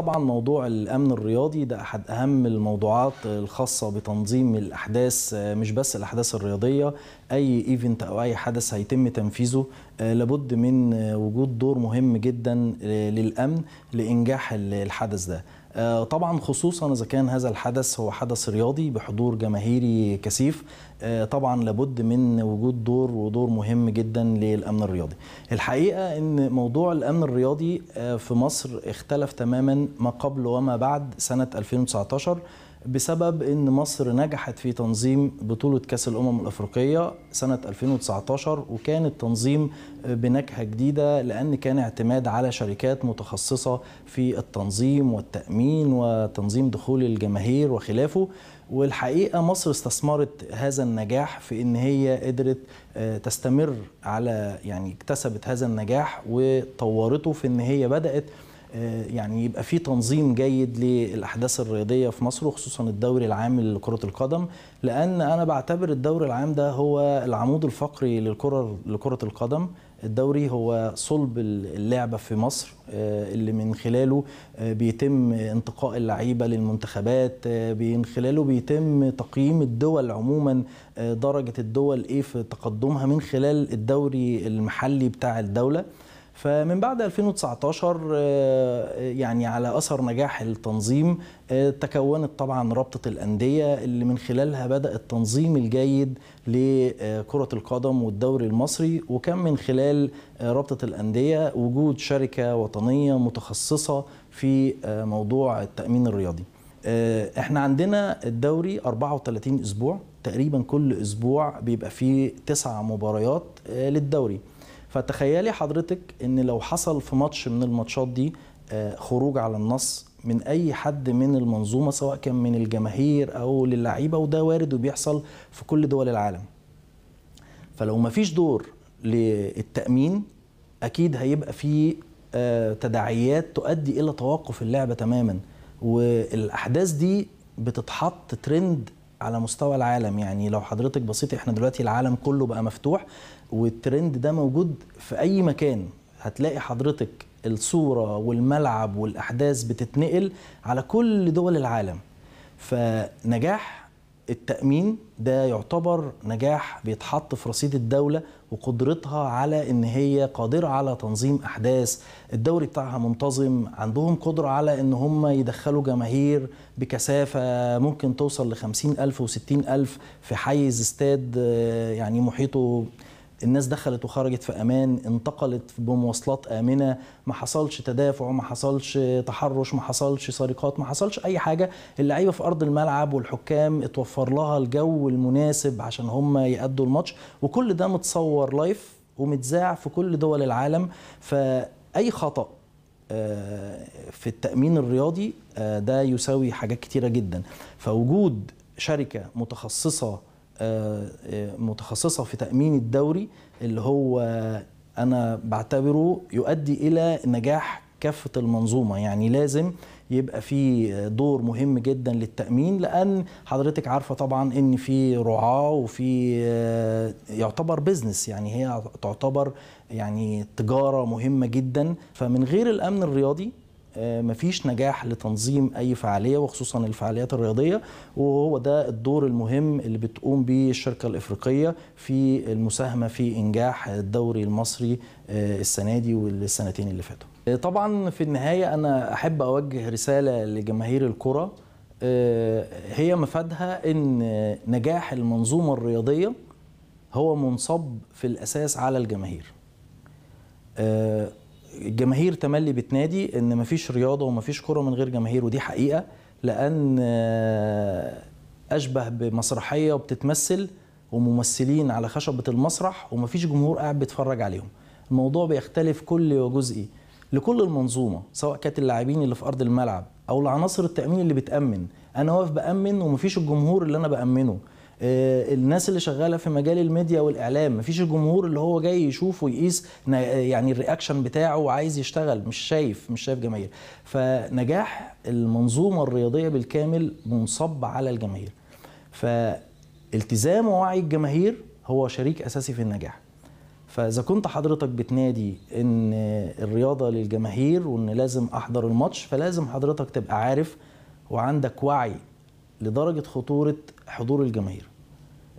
طبعا موضوع الامن الرياضي ده احد اهم الموضوعات الخاصه بتنظيم الاحداث آه، مش بس الاحداث الرياضيه اي ايفنت او اي حدث هيتم تنفيذه آه، لابد من وجود دور مهم جدا آه، للامن لانجاح الحدث ده آه، طبعا خصوصا اذا كان هذا الحدث هو حدث رياضي بحضور جماهيري كثيف آه، طبعا لابد من وجود دور ودور مهم جدا للامن الرياضي الحقيقه ان موضوع الامن الرياضي آه، في مصر اختلف تماما ما قبل وما بعد سنه 2019 بسبب ان مصر نجحت في تنظيم بطوله كاس الامم الافريقيه سنه 2019 وكان التنظيم بنكهه جديده لان كان اعتماد على شركات متخصصه في التنظيم والتامين وتنظيم دخول الجماهير وخلافه والحقيقه مصر استثمرت هذا النجاح في ان هي قدرت آه، تستمر على يعني اكتسبت هذا النجاح وطورته في ان هي بدات آه، يعني يبقى في تنظيم جيد للاحداث الرياضيه في مصر وخصوصا الدوري العام لكره القدم لان انا بعتبر الدوري العام ده هو العمود الفقري للكره لكره القدم الدوري هو صلب اللعبه في مصر آه، اللي من خلاله آه، بيتم انتقاء اللعيبه للمنتخبات من خلاله بيتم تقييم الدول عموما درجه الدول ايه في تقدمها من خلال الدوري المحلي بتاع الدوله فمن بعد 2019 آه، يعني على اثر نجاح التنظيم آه، تكونت طبعا رابطه الانديه اللي من خلالها بدا التنظيم الجيد لكره آه، القدم والدوري المصري وكان من خلال رابطه الانديه وجود شركه وطنيه متخصصه في موضوع التامين الرياضي. احنا عندنا الدوري 34 اسبوع تقريبا كل اسبوع بيبقى فيه تسع مباريات للدوري. فتخيلي حضرتك ان لو حصل في ماتش من الماتشات دي آه، خروج على النص من اي حد من المنظومه سواء كان من الجماهير او للعيبه وده وارد وبيحصل في كل دول العالم فلو ما فيش دور للتامين اكيد هيبقى في آه، تداعيات تؤدي الى توقف اللعبه تماما والاحداث دي بتتحط ترند على مستوى العالم يعني لو حضرتك بسيط احنا دلوقتي العالم كله بقى مفتوح والترند ده موجود في اي مكان هتلاقي حضرتك الصوره والملعب والاحداث بتتنقل على كل دول العالم فنجاح التأمين ده يعتبر نجاح بيتحط في رصيد الدولة وقدرتها على إن هي قادرة على تنظيم أحداث الدوري بتاعها منتظم عندهم قدرة على إن هم يدخلوا جماهير بكثافة ممكن توصل لخمسين ألف وستين ألف في حيز استاد آه، يعني محيطه الناس دخلت وخرجت في امان انتقلت بمواصلات امنه ما حصلش تدافع ما حصلش تحرش ما حصلش سرقات ما حصلش اي حاجه اللعيبه في ارض الملعب والحكام اتوفر لها الجو المناسب عشان هم يأدوا الماتش وكل ده متصور لايف ومتذاع في كل دول العالم فاي خطأ آه، في التأمين الرياضي آه، ده يساوي حاجات كتيرة جدا فوجود شركة متخصصة آه، آه، متخصصه في تامين الدوري اللي هو انا بعتبره يؤدي الى نجاح كافه المنظومه يعني لازم يبقى في دور مهم جدا للتامين لان حضرتك عارفه طبعا ان في رعاه وفي آه، يعتبر بزنس يعني هي تعتبر يعني تجاره مهمه جدا فمن غير الامن الرياضي آه، مفيش نجاح لتنظيم اي فعاليه وخصوصا الفعاليات الرياضيه وهو ده الدور المهم اللي بتقوم به الشركه الافريقيه في المساهمه في انجاح الدوري المصري آه، السنه دي والسنتين اللي فاتوا. آه، طبعا في النهايه انا احب اوجه رساله لجماهير الكره هي مفادها ان نجاح المنظومه الرياضيه هو منصب في الاساس على الجماهير. الجماهير تملي بتنادي ان مفيش رياضه ومفيش كره من غير جماهير ودي حقيقه لان آه، اشبه بمسرحيه وبتتمثل وممثلين على خشبه المسرح ومفيش جمهور قاعد بيتفرج عليهم الموضوع بيختلف كل وجزئي لكل المنظومه سواء كانت اللاعبين اللي في ارض الملعب او العناصر التامين اللي بتامن انا واقف بامن ومفيش الجمهور اللي انا بامنه آه، الناس اللي شغاله في مجال الميديا والاعلام مفيش الجمهور اللي هو جاي يشوف ويقيس يعني الرياكشن بتاعه وعايز يشتغل مش شايف مش شايف جماهير فنجاح المنظومه الرياضيه بالكامل منصب على الجماهير فالتزام ووعي الجماهير هو شريك اساسي في النجاح فاذا كنت حضرتك بتنادي ان الرياضه للجماهير وان لازم احضر الماتش فلازم حضرتك تبقى عارف وعندك وعي لدرجه خطوره حضور الجماهير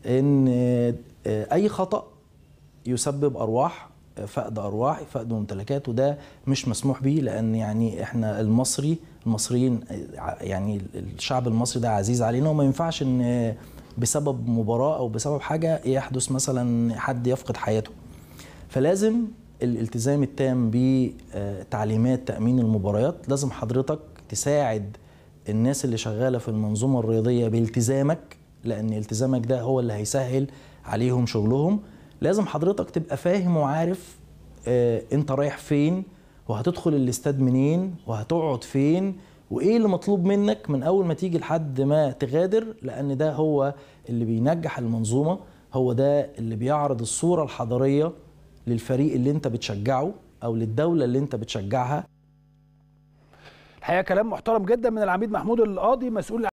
ان آه، اي خطا يسبب ارواح فقد ارواح فقد ممتلكات وده مش مسموح به لان يعني احنا المصري المصريين آه، يعني الشعب المصري ده عزيز علينا وما ينفعش ان آه، بسبب مباراه او بسبب حاجه يحدث مثلا حد يفقد حياته فلازم الالتزام التام بتعليمات تامين المباريات لازم حضرتك تساعد الناس اللي شغاله في المنظومه الرياضيه بالتزامك لان التزامك ده هو اللي هيسهل عليهم شغلهم لازم حضرتك تبقى فاهم وعارف آه انت رايح فين وهتدخل الاستاد منين وهتقعد فين وايه اللي مطلوب منك من اول ما تيجي لحد ما تغادر لان ده هو اللي بينجح المنظومه هو ده اللي بيعرض الصوره الحضاريه للفريق اللي انت بتشجعه او للدوله اللي انت بتشجعها الحقيقه كلام محترم جدا من العميد محمود القاضي مسؤول